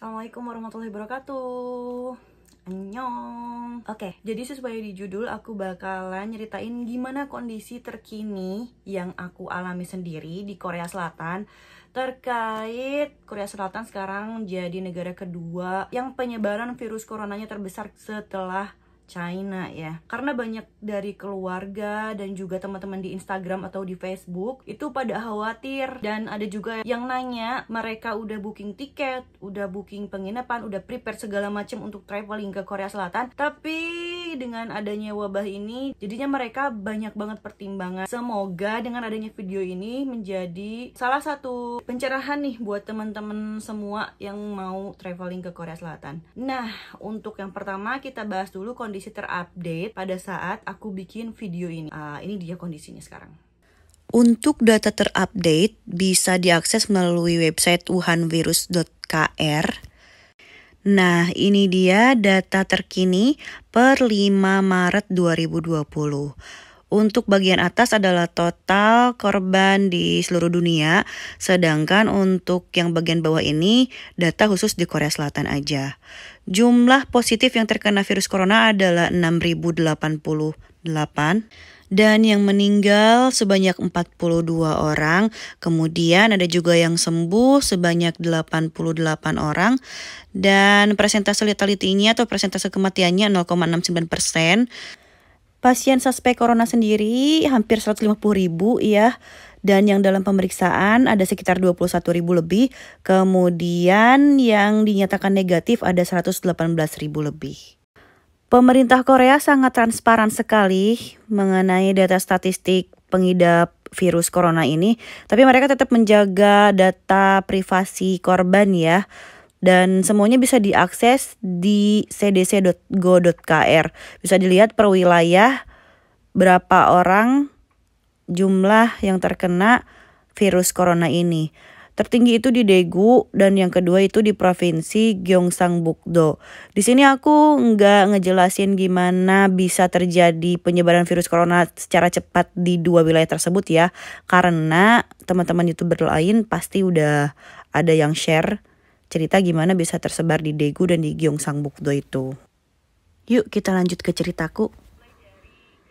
Assalamualaikum warahmatullahi wabarakatuh. Annyeong Oke, okay, jadi sesuai di judul aku bakalan nyeritain gimana kondisi terkini yang aku alami sendiri di Korea Selatan Terkait Korea Selatan sekarang jadi negara kedua yang penyebaran virus coronanya terbesar setelah China ya. Karena banyak dari keluarga dan juga teman-teman di Instagram atau di Facebook itu pada khawatir dan ada juga yang nanya mereka udah booking tiket, udah booking penginapan, udah prepare segala macam untuk traveling ke Korea Selatan, tapi dengan adanya wabah ini jadinya mereka banyak banget pertimbangan. Semoga dengan adanya video ini menjadi salah satu pencerahan nih buat teman-teman semua yang mau traveling ke Korea Selatan. Nah, untuk yang pertama kita bahas dulu kondisi terupdate pada saat aku bikin video ini. Uh, ini dia kondisinya sekarang. Untuk data terupdate bisa diakses melalui website wuhanvirus.kr Nah, ini dia data terkini per 5 Maret 2020. Untuk bagian atas adalah total korban di seluruh dunia, sedangkan untuk yang bagian bawah ini data khusus di Korea Selatan aja. Jumlah positif yang terkena virus corona adalah 6088 dan yang meninggal sebanyak 42 orang. Kemudian ada juga yang sembuh sebanyak 88 orang dan persentase lethality atau persentase kematiannya 0,69 persen. Pasien suspek corona sendiri hampir 150 ribu ya dan yang dalam pemeriksaan ada sekitar 21 ribu lebih. Kemudian yang dinyatakan negatif ada 118 ribu lebih. Pemerintah Korea sangat transparan sekali mengenai data statistik pengidap virus corona ini, tapi mereka tetap menjaga data privasi korban ya. Dan semuanya bisa diakses di cdc.go.kr. Bisa dilihat per wilayah berapa orang jumlah yang terkena virus corona ini. Tertinggi itu di Daegu dan yang kedua itu di provinsi Gyeongsangbuk-do. Di sini aku nggak ngejelasin gimana bisa terjadi penyebaran virus corona secara cepat di dua wilayah tersebut ya. Karena teman-teman youtuber lain pasti udah ada yang share cerita gimana bisa tersebar di Daegu dan di Gyeongsangbuk-do itu. Yuk kita lanjut ke ceritaku.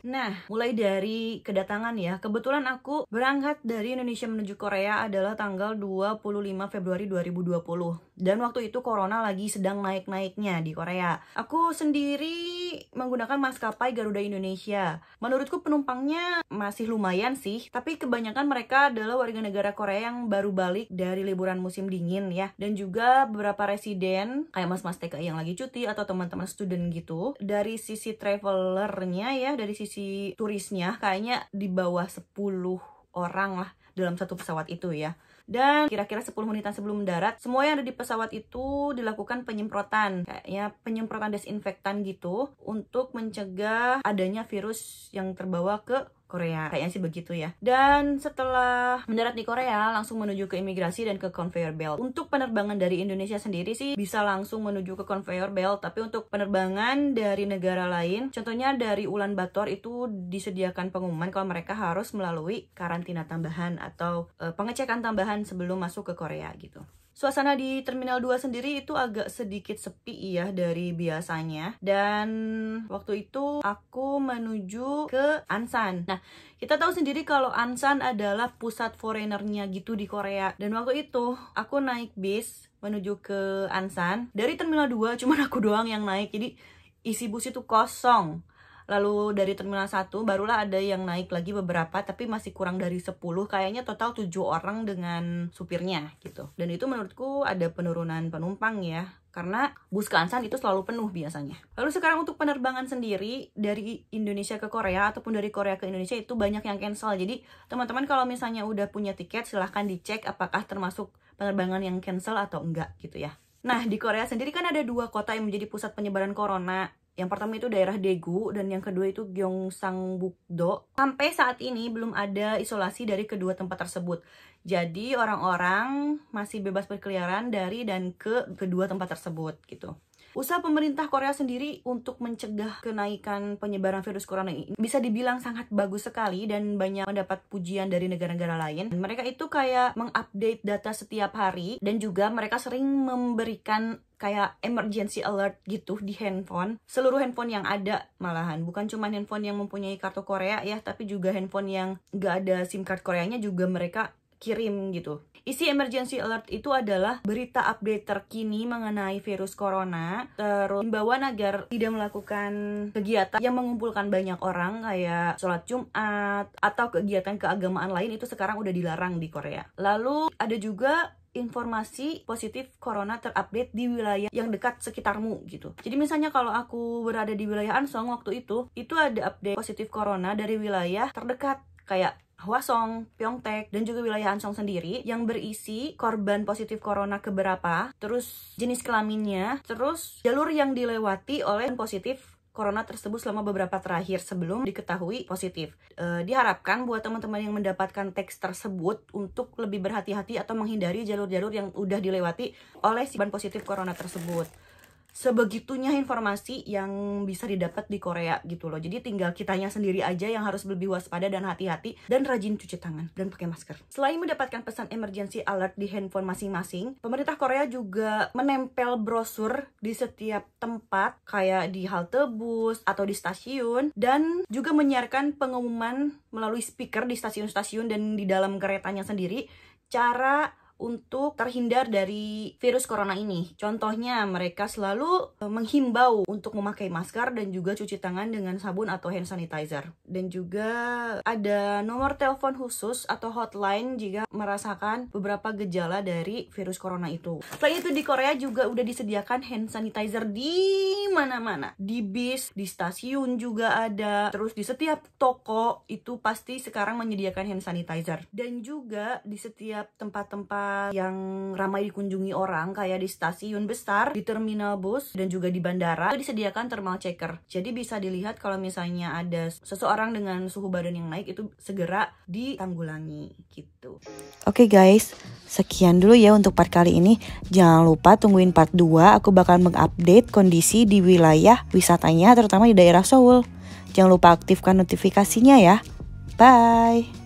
Nah, mulai dari kedatangan ya. Kebetulan aku berangkat dari Indonesia menuju Korea adalah tanggal 25 Februari 2020. Dan waktu itu corona lagi sedang naik-naiknya di Korea. Aku sendiri menggunakan maskapai Garuda Indonesia. Menurutku penumpangnya masih lumayan sih, tapi kebanyakan mereka adalah warga negara Korea yang baru balik dari liburan musim dingin ya. Dan juga beberapa residen kayak mas-mas TKI yang lagi cuti atau teman-teman student gitu. Dari sisi travelernya ya, dari sisi turisnya kayaknya di bawah 10 orang lah dalam satu pesawat itu ya dan kira-kira 10 menitan sebelum mendarat semua yang ada di pesawat itu dilakukan penyemprotan kayaknya penyemprotan desinfektan gitu untuk mencegah adanya virus yang terbawa ke Korea. Kayaknya sih begitu ya. Dan setelah mendarat di Korea, langsung menuju ke imigrasi dan ke conveyor belt. Untuk penerbangan dari Indonesia sendiri sih bisa langsung menuju ke conveyor belt, tapi untuk penerbangan dari negara lain, contohnya dari Ulan Bator itu disediakan pengumuman kalau mereka harus melalui karantina tambahan atau e, pengecekan tambahan sebelum masuk ke Korea gitu. Suasana di Terminal 2 sendiri itu agak sedikit sepi ya dari biasanya. Dan waktu itu aku menuju ke Ansan. Nah, kita tahu sendiri kalau Ansan adalah pusat foreignernya gitu di Korea. Dan waktu itu aku naik bis menuju ke Ansan. Dari Terminal 2 cuman aku doang yang naik. Jadi isi bus itu kosong Lalu dari terminal 1 barulah ada yang naik lagi beberapa tapi masih kurang dari 10 kayaknya total 7 orang dengan supirnya gitu. Dan itu menurutku ada penurunan penumpang ya karena bus kansan itu selalu penuh biasanya. Lalu sekarang untuk penerbangan sendiri dari Indonesia ke Korea ataupun dari Korea ke Indonesia itu banyak yang cancel. Jadi teman-teman kalau misalnya udah punya tiket silahkan dicek apakah termasuk penerbangan yang cancel atau enggak gitu ya. Nah, di Korea sendiri kan ada dua kota yang menjadi pusat penyebaran corona. Yang pertama itu daerah Daegu dan yang kedua itu Gyeongsangbuk-do. Sampai saat ini belum ada isolasi dari kedua tempat tersebut. Jadi orang-orang masih bebas berkeliaran dari dan ke kedua tempat tersebut gitu. Usaha pemerintah Korea sendiri untuk mencegah kenaikan penyebaran virus corona ini bisa dibilang sangat bagus sekali dan banyak mendapat pujian dari negara-negara lain. Mereka itu kayak mengupdate data setiap hari dan juga mereka sering memberikan kayak emergency alert gitu di handphone seluruh handphone yang ada malahan bukan cuma handphone yang mempunyai kartu Korea ya tapi juga handphone yang gak ada SIM card Koreanya juga mereka kirim gitu Isi emergency alert itu adalah berita update terkini mengenai virus corona, terus imbauan agar tidak melakukan kegiatan yang mengumpulkan banyak orang kayak sholat Jumat atau kegiatan keagamaan lain itu sekarang udah dilarang di Korea. Lalu ada juga informasi positif corona terupdate di wilayah yang dekat sekitarmu gitu. Jadi misalnya kalau aku berada di wilayah Ansong waktu itu, itu ada update positif corona dari wilayah terdekat kayak Hwasong, Pyeongtaek, dan juga wilayah Ansong sendiri yang berisi korban positif corona keberapa, terus jenis kelaminnya, terus jalur yang dilewati oleh positif corona tersebut selama beberapa terakhir sebelum diketahui positif. E, diharapkan buat teman-teman yang mendapatkan teks tersebut untuk lebih berhati-hati atau menghindari jalur-jalur yang udah dilewati oleh si positif corona tersebut sebegitunya informasi yang bisa didapat di Korea gitu loh. Jadi tinggal kitanya sendiri aja yang harus lebih waspada dan hati-hati dan rajin cuci tangan dan pakai masker. Selain mendapatkan pesan emergency alert di handphone masing-masing, pemerintah Korea juga menempel brosur di setiap tempat kayak di halte bus atau di stasiun dan juga menyiarkan pengumuman melalui speaker di stasiun-stasiun dan di dalam keretanya sendiri cara untuk terhindar dari virus corona ini. Contohnya mereka selalu e, menghimbau untuk memakai masker dan juga cuci tangan dengan sabun atau hand sanitizer. Dan juga ada nomor telepon khusus atau hotline jika merasakan beberapa gejala dari virus corona itu. Selain itu di Korea juga udah disediakan hand sanitizer di mana-mana. Di bis, di stasiun juga ada. Terus di setiap toko itu pasti sekarang menyediakan hand sanitizer. Dan juga di setiap tempat-tempat yang ramai dikunjungi orang kayak di stasiun besar, di terminal bus, dan juga di bandara itu disediakan thermal checker. Jadi bisa dilihat kalau misalnya ada seseorang dengan suhu badan yang naik itu segera ditanggulangi gitu. Oke okay guys, sekian dulu ya untuk part kali ini. Jangan lupa tungguin part 2, aku bakal mengupdate kondisi di wilayah wisatanya terutama di daerah Seoul. Jangan lupa aktifkan notifikasinya ya. Bye.